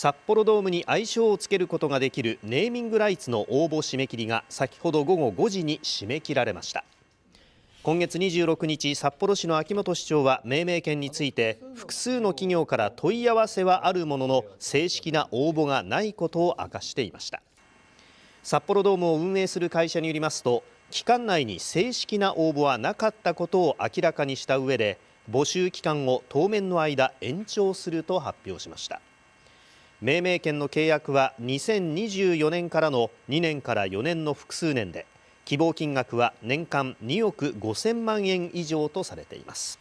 札幌ドームに愛称をつけることができるネーミングライツの応募締め切りが先ほど午後5時に締め切られました今月26日札幌市の秋元市長は命名権について複数の企業から問い合わせはあるものの正式な応募がないことを明かしていました札幌ドームを運営する会社によりますと期間内に正式な応募はなかったことを明らかにした上で募集期間を当面の間延長すると発表しました命名権の契約は2024年からの2年から4年の複数年で希望金額は年間2億5000万円以上とされています。